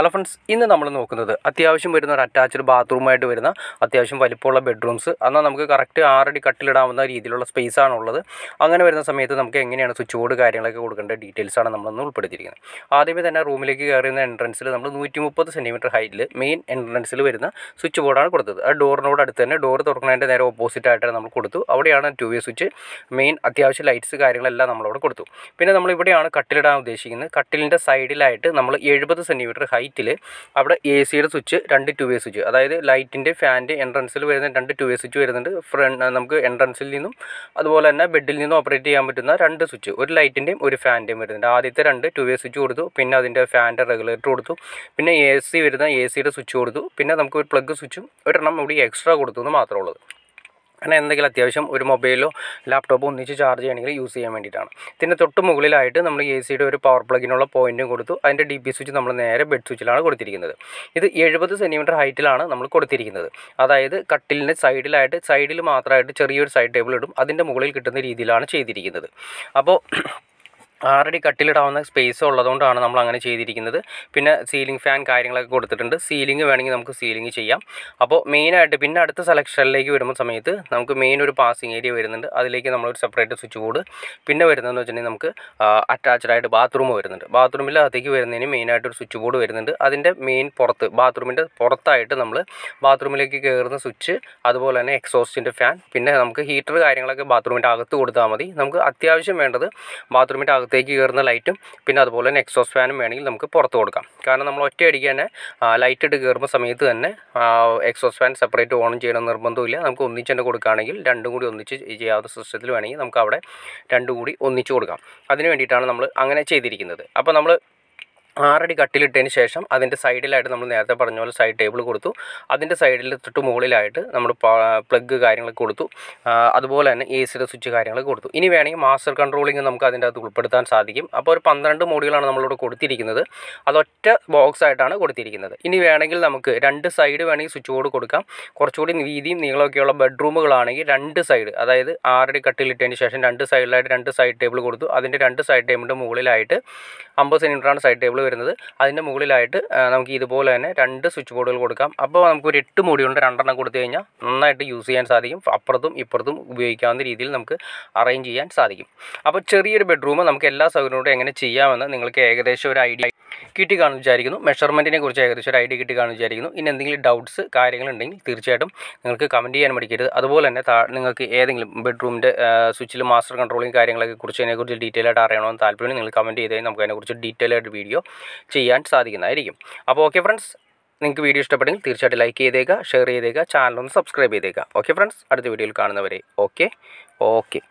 hello friends ഇന്ന് നമ്മൾ നോക്കുന്നത് അത്യാവശ്യം വരുന്ന ഒരു അറ്റാച്ച്ഡ് ബാത്റൂമായിട്ട് വരുന്ന അത്യാവശ്യം വലിപ്പമുള്ള ബെഡ്റൂംസ് എന്നാൽ നമുക്ക് കറക്റ്റ് ആറടി കട്ടിലിടാവുന്ന രീതിയിലുള്ള സ്പേസ് ആണുള്ളത് അങ്ങനെ വരുന്ന സമയത്ത് നമുക്ക് എങ്ങനെയാണ് സ്വിച്ച് ബോർഡ് കാര്യങ്ങളൊക്കെ കൊടുക്കേണ്ട ഡീറ്റെയിൽസ് ആണ് നമ്മളൊന്ന് ഉൾപ്പെടുത്തിയിരിക്കുന്നത് ആദ്യമേ തന്നെ റൂമിലേക്ക് കയറുന്ന എൻട്രൻസിൽ നമ്മൾ നൂറ്റി മുപ്പത് സെൻറ്റിമീറ്റർ ഹൈറ്റിൽ മെയിൻ എൻട്രൻസിൽ വരുന്ന സ്വിച്ച് ബോർഡാണ് കൊടുത്തത് ആ ഡോറിനോട് അടുത്ത് തന്നെ ഡോർ തുറക്കുന്നതിൻ്റെ നേരെ ഓപ്പോസിറ്റ് ആയിട്ടാണ് നമ്മൾ കൊടുത്തു അവിടെയാണ് ടു വേ സ്വിച്ച് മെയിൻ അത്യാവശ്യം ലൈറ്റ്സ് കാര്യങ്ങളെല്ലാം നമ്മളവിടെ കൊടുത്തു പിന്നെ നമ്മൾ ഇവിടെയാണ് കട്ടിലിടാൻ ഉദ്ദേശിക്കുന്നത് കട്ടിലിൻ്റെ സൈഡിലായിട്ട് നമ്മൾ എഴുപത് സെൻറ്റിമീറ്റർ ഹൈ ലൈറ്റിൽ അവിടെ എ സിയുടെ സ്വിച്ച് രണ്ട് ടു വേ സ്വിച്ച് അതായത് ലൈറ്റിൻ്റെ ഫാൻ്റെ എൻട്രൻസിൽ വരുന്ന രണ്ട് ടു വേ സ്വിച്ച് വരുന്നുണ്ട് ഫ്രണ്ട് നമുക്ക് എൻട്രൻസിൽ നിന്നും അതുപോലെ തന്നെ ബെഡിൽ നിന്നും ഓപ്പറേറ്റ് ചെയ്യാൻ പറ്റുന്ന രണ്ട് സ്വിച്ച് ഒരു ലൈറ്റിൻ്റെയും ഒരു ഫാൻ്റെയും വരുന്നുണ്ട് ആദ്യത്തെ രണ്ട് ടു വേ സ്വിച്ച് കൊടുത്തു പിന്നെ അതിൻ്റെ ഫാൻ്റെ റെഗുലേറ്റർ കൊടുത്തു പിന്നെ എ സി വരുന്ന എ സിയുടെ സ്വിച്ച് കൊടുത്തു പിന്നെ നമുക്ക് ഒരു പ്ലഗ് സ്വിച്ചും ഒരെണ്ണം ഇവിടെ എക്സ്ട്രാ കൊടുത്തു എന്ന് മാത്രമേ ഉള്ളൂ അങ്ങനെ എന്തെങ്കിലും അത്യാവശ്യം ഒരു മൊബൈലോ ലാപ്ടോപ്പോ ഒന്നിച്ച് ചാർജ് ചെയ്യണമെങ്കിൽ യൂസ് ചെയ്യാൻ വേണ്ടിയിട്ടാണ് ഇതിൻ്റെ തൊട്ട് മുകളിലായിട്ട് നമ്മൾ എ സിയുടെ ഒരു പവർ പ്ലഗിനുള്ള പോയിൻറ്റും കൊടുത്തു അതിൻ്റെ ഡി പി സ്വിച്ച് നമ്മൾ നേരെ ബെഡ് സ്വിച്ചിലാണ് കൊടുത്തിരിക്കുന്നത് ഇത് എഴുപത് സെൻറ്റിമീറ്റർ ഹൈറ്റിലാണ് നമ്മൾ കൊടുത്തിരിക്കുന്നത് അതായത് കട്ടിലിൻ്റെ സൈഡിലായിട്ട് സൈഡിൽ മാത്രമായിട്ട് ചെറിയൊരു സൈഡ് ടേബിൾ ഇടും അതിൻ്റെ മുകളിൽ കിട്ടുന്ന രീതിയിലാണ് ചെയ്തിരിക്കുന്നത് അപ്പോൾ ആറടി കട്ടിലിടാവുന്ന സ്പേസ് ഉള്ളതുകൊണ്ടാണ് നമ്മൾ അങ്ങനെ ചെയ്തിരിക്കുന്നത് പിന്നെ സീലിംഗ് ഫാൻ കാര്യങ്ങളൊക്കെ കൊടുത്തിട്ടുണ്ട് സീലിംഗ് വേണമെങ്കിൽ നമുക്ക് സീലിംഗ് ചെയ്യാം അപ്പോൾ മെയിനായിട്ട് പിന്നെ അടുത്ത സെലക്ഷനിലേക്ക് വരുമ്പോൾ സമയത്ത് നമുക്ക് മെയിൻ ഒരു പാസിംഗ് ഏരിയ വരുന്നുണ്ട് അതിലേക്ക് നമ്മളൊരു സെപ്പറേറ്റ് സ്വിച്ച് ബോർഡ് പിന്നെ വരുന്നതെന്ന് വെച്ചിട്ടുണ്ടെങ്കിൽ നമുക്ക് അറ്റാച്ച്ഡ് ആയിട്ട് ബാത്റൂം വരുന്നുണ്ട് ബാത്റൂമിൽ അകത്തേക്ക് വരുന്നതിന് മെയിനായിട്ട് ഒരു സ്വിച്ച് ബോർഡ് വരുന്നുണ്ട് അതിൻ്റെ മെയിൻ പുറത്ത് ബാത്റൂമിൻ്റെ പുറത്തായിട്ട് നമ്മൾ ബാത്റൂമിലേക്ക് കയറുന്ന സ്വിച്ച് അതുപോലെ തന്നെ എക്സോസ്റ്റിൻ്റെ ഫാൻ പിന്നെ നമുക്ക് ഹീറ്റർ കാര്യങ്ങളൊക്കെ ബാത്റൂമിൻ്റെ അകത്ത് കൊടുത്താൽ മതി നമുക്ക് അത്യാവശ്യം വേണ്ടത് ബാത്റൂമിൻ്റെ അകത്ത് പുറത്തേക്ക് കയറുന്ന ലൈറ്റും പിന്നെ അതുപോലെ തന്നെ എക്സോസ് ഫാനും വേണമെങ്കിൽ നമുക്ക് പുറത്ത് കൊടുക്കാം കാരണം നമ്മൾ ഒറ്റയടിക്ക് തന്നെ ലൈറ്റ് ഇട്ട് കയറുമ്പോൾ സമയത്ത് തന്നെ എക്സോസ് ഫാൻ സെപ്പറേറ്റ് ഓണും ചെയ്യണം നിർബന്ധമില്ല നമുക്ക് ഒന്നിച്ച് തന്നെ കൊടുക്കുകയാണെങ്കിൽ രണ്ടും കൂടി ഒന്നിച്ച് ചെയ്യാവുന്ന സിസ്റ്റത്തിൽ വേണമെങ്കിൽ നമുക്ക് അവിടെ രണ്ടും കൂടി ഒന്നിച്ച് കൊടുക്കാം അതിന് വേണ്ടിയിട്ടാണ് നമ്മൾ അങ്ങനെ ചെയ്തിരിക്കുന്നത് അപ്പോൾ നമ്മൾ ആറടി കട്ടിലിട്ടതിന് ശേഷം അതിൻ്റെ സൈഡിലായിട്ട് നമ്മൾ നേരത്തെ പറഞ്ഞ പോലെ സൈഡ് ടേബിൾ കൊടുത്തു അതിൻ്റെ സൈഡിൽ തൊട്ട് മുകളിലായിട്ട് നമ്മൾ പ്ലഗ് കാര്യങ്ങളൊക്കെ കൊടുത്തു അതുപോലെ തന്നെ എ സിയുടെ സ്വിച്ച് കാര്യങ്ങളൊക്കെ കൊടുത്തു ഇനി വേണമെങ്കിൽ മാസ്റ്റർ കൺട്രോളിങ് നമുക്ക് അതിൻ്റെ അകത്ത് ഉൾപ്പെടുത്താൻ സാധിക്കും അപ്പോൾ ഒരു പന്ത്രണ്ട് മോഡികളാണ് നമ്മളിവിടെ കൊടുത്തിരിക്കുന്നത് അതൊറ്റ ബോക്സ് ആയിട്ടാണ് കൊടുത്തിരിക്കുന്നത് ഇനി വേണമെങ്കിൽ നമുക്ക് രണ്ട് സൈഡ് വേണമെങ്കിൽ സ്വിച്ച് ബോർഡ് കൊടുക്കാം കുറച്ചുകൂടി വീതിയും നീളമൊക്കെയുള്ള ബെഡ്റൂമുകളാണെങ്കിൽ രണ്ട് സൈഡ് അതായത് ആറടി കട്ടിലിട്ടതിന് ശേഷം രണ്ട് സൈഡിലായിട്ട് രണ്ട് സൈഡ് ടേബിൾ കൊടുത്തു അതിൻ്റെ രണ്ട് സൈഡ് ടേബിളിൻ്റെ മുകളിലായിട്ട് അമ്പത് സെൻറ്റിമീറ്ററാണ് സൈഡ് ടേബിൾ വരുന്നത് അതിൻ്റെ മുകളിലായിട്ട് നമുക്ക് ഇതുപോലെ തന്നെ രണ്ട് സ്വിച്ച് ബോർഡുകൾ കൊടുക്കാം അപ്പോൾ നമുക്കൊരു എട്ട് മുടിയുണ്ട് രണ്ടെണ്ണം കൊടുത്തു കഴിഞ്ഞാൽ നന്നായിട്ട് യൂസ് ചെയ്യാൻ സാധിക്കും അപ്പുറത്തും ഇപ്പുറത്തും ഉപയോഗിക്കാവുന്ന രീതിയിൽ നമുക്ക് അറേഞ്ച് ചെയ്യാൻ സാധിക്കും അപ്പോൾ ചെറിയൊരു ബെഡ്റൂം നമുക്ക് എല്ലാ സൗകര്യങ്ങളോടും എങ്ങനെ ചെയ്യാമെന്ന് നിങ്ങൾക്ക് ഏകദേശം ഒരു ഐഡിയ കിട്ടി കാണാൻ വിചാരിക്കുന്നു മെഷർമെൻറ്റിനെ കുറിച്ച് ഏകദേശം ഒരു ഐഡിയ കിട്ടി കാണാൻ വിചാരിക്കുന്നു ഇനി എന്തെങ്കിലും ഡൗട്ട്സ് കാര്യങ്ങളുണ്ടെങ്കിൽ തീർച്ചയായിട്ടും നിങ്ങൾക്ക് കമൻറ്റ് ചെയ്യാൻ മടിക്കരുത് അതുപോലെ തന്നെ നിങ്ങൾക്ക് ഏതെങ്കിലും ബെഡ്റൂമിൻ്റെ സ്വിച്ചിൽ മാസ്റ്റർ കൺട്രോളിങ് കാര്യങ്ങളൊക്കെ കുറിച്ച് അതിനെക്കുറിച്ച് ഡീറ്റെയിൽ ആയിട്ട് അറിയണമെന്ന് താല്പര്യം നിങ്ങൾ കമൻറ്റ് ചെയ്ത് നമുക്ക് അതിനെക്കുറിച്ച് ഡീറ്റെയിൽ ആയിട്ട് വീഡിയോ ചെയ്യാൻ സാധിക്കുന്നതായിരിക്കും അപ്പോൾ ഓക്കെ ഫ്രണ്ട്സ് നിങ്ങൾക്ക് വീഡിയോ ഇഷ്ടപ്പെട്ടെങ്കിൽ തീർച്ചയായിട്ടും ലൈക്ക് ചെയ്തേക്കുക ഷെയർ ചെയ്തേക്കുക ചാനൽ ഒന്ന് സബ്സ്ക്രൈബ് ചെയ്തേക്കുക ഓക്കെ ഫ്രണ്ട്സ് അടുത്ത വീഡിയോയിൽ കാണുന്നവരെ ഓക്കെ ഓക്കെ